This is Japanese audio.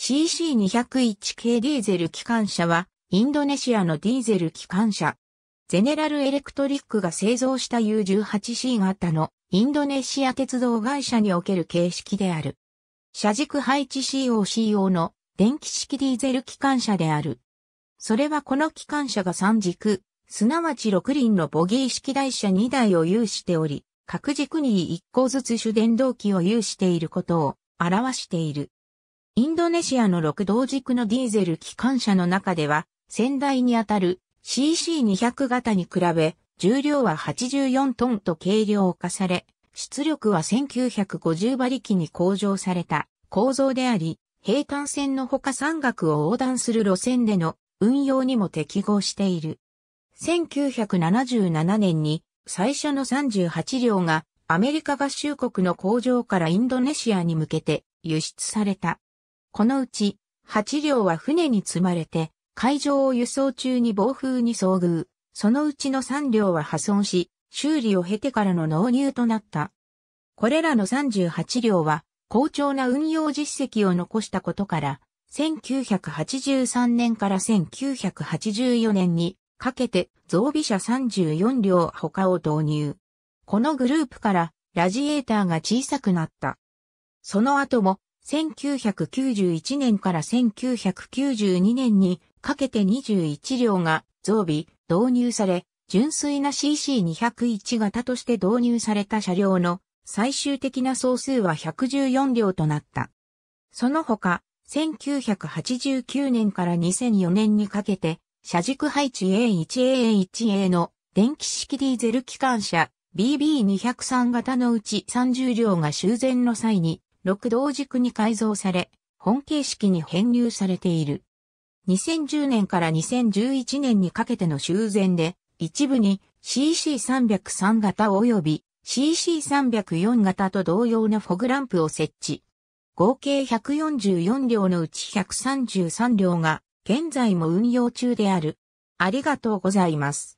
CC201 系ディーゼル機関車は、インドネシアのディーゼル機関車。ゼネラルエレクトリックが製造した U18C 型のインドネシア鉄道会社における形式である。車軸配置 COC 用の電気式ディーゼル機関車である。それはこの機関車が3軸、すなわち6輪のボギー式台車2台を有しており、各軸に1個ずつ主電動機を有していることを表している。インドネシアの6同軸のディーゼル機関車の中では、先代にあたる CC200 型に比べ、重量は84トンと軽量化され、出力は1950馬力に向上された構造であり、平坦線のほか山岳を横断する路線での運用にも適合している。1977年に最初の38両がアメリカ合衆国の工場からインドネシアに向けて輸出された。このうち、8両は船に積まれて、海上を輸送中に暴風に遭遇。そのうちの3両は破損し、修理を経てからの納入となった。これらの38両は、好調な運用実績を残したことから、1983年から1984年にかけて増備車34両他を導入。このグループからラジエーターが小さくなった。その後も1991年から1992年にかけて21両が増備、導入され、純粋な CC201 型として導入された車両の最終的な総数は114両となった。その他、1989年から2004年にかけて、車軸配置 A1A1A の電気式ディーゼル機関車 BB203 型のうち30両が修繕の際に6同軸に改造され、本形式に編入されている。2010年から2011年にかけての修繕で、一部に CC303 型及び CC304 型と同様のフォグランプを設置。合計144両のうち133両が現在も運用中である。ありがとうございます。